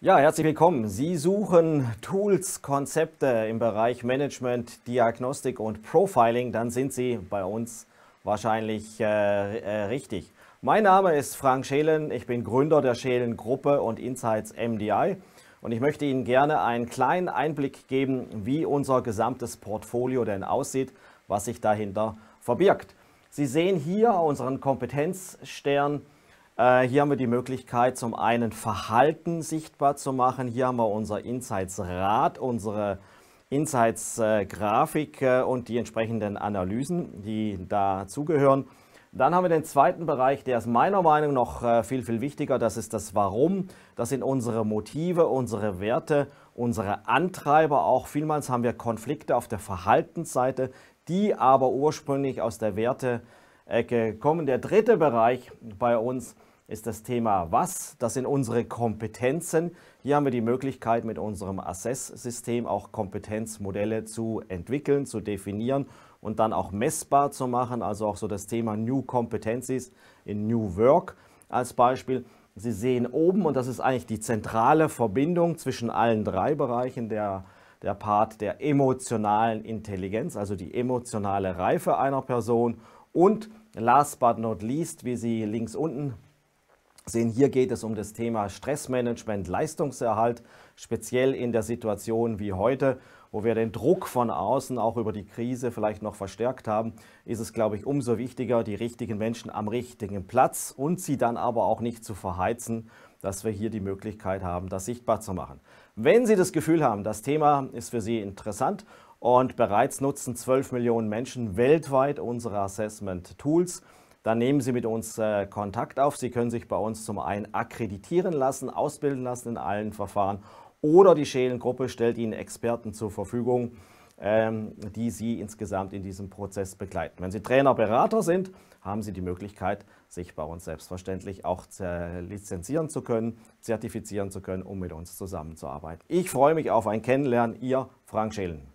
Ja, herzlich willkommen. Sie suchen Tools, Konzepte im Bereich Management, Diagnostik und Profiling, dann sind Sie bei uns wahrscheinlich äh, äh richtig. Mein Name ist Frank Schelen, ich bin Gründer der Schelen Gruppe und Insights MDI und ich möchte Ihnen gerne einen kleinen Einblick geben, wie unser gesamtes Portfolio denn aussieht, was sich dahinter verbirgt. Sie sehen hier unseren Kompetenzstern äh, hier haben wir die Möglichkeit, zum einen Verhalten sichtbar zu machen. Hier haben wir unser Insights-Rad, unsere Insights-Grafik äh, und die entsprechenden Analysen, die dazugehören. Dann haben wir den zweiten Bereich, der ist meiner Meinung nach noch äh, viel, viel wichtiger. Das ist das Warum. Das sind unsere Motive, unsere Werte, unsere Antreiber. Auch vielmals haben wir Konflikte auf der Verhaltensseite, die aber ursprünglich aus der Werte- Ecke kommen. Der dritte Bereich bei uns ist das Thema Was. Das sind unsere Kompetenzen. Hier haben wir die Möglichkeit, mit unserem Assess-System auch Kompetenzmodelle zu entwickeln, zu definieren und dann auch messbar zu machen. Also auch so das Thema New Competencies in New Work als Beispiel. Sie sehen oben, und das ist eigentlich die zentrale Verbindung zwischen allen drei Bereichen, der, der Part der emotionalen Intelligenz, also die emotionale Reife einer Person und last but not least, wie Sie links unten sehen, hier geht es um das Thema Stressmanagement, Leistungserhalt, speziell in der Situation wie heute, wo wir den Druck von außen auch über die Krise vielleicht noch verstärkt haben, ist es, glaube ich, umso wichtiger, die richtigen Menschen am richtigen Platz und sie dann aber auch nicht zu verheizen, dass wir hier die Möglichkeit haben, das sichtbar zu machen. Wenn Sie das Gefühl haben, das Thema ist für Sie interessant und bereits nutzen 12 Millionen Menschen weltweit unsere Assessment-Tools. Dann nehmen Sie mit uns äh, Kontakt auf. Sie können sich bei uns zum einen akkreditieren lassen, ausbilden lassen in allen Verfahren oder die Schälengruppe stellt Ihnen Experten zur Verfügung, ähm, die Sie insgesamt in diesem Prozess begleiten. Wenn Sie Trainer, Berater sind, haben Sie die Möglichkeit, sich bei uns selbstverständlich auch lizenzieren zu können, zertifizieren zu können, um mit uns zusammenzuarbeiten. Ich freue mich auf ein Kennenlernen. Ihr Frank Schälen.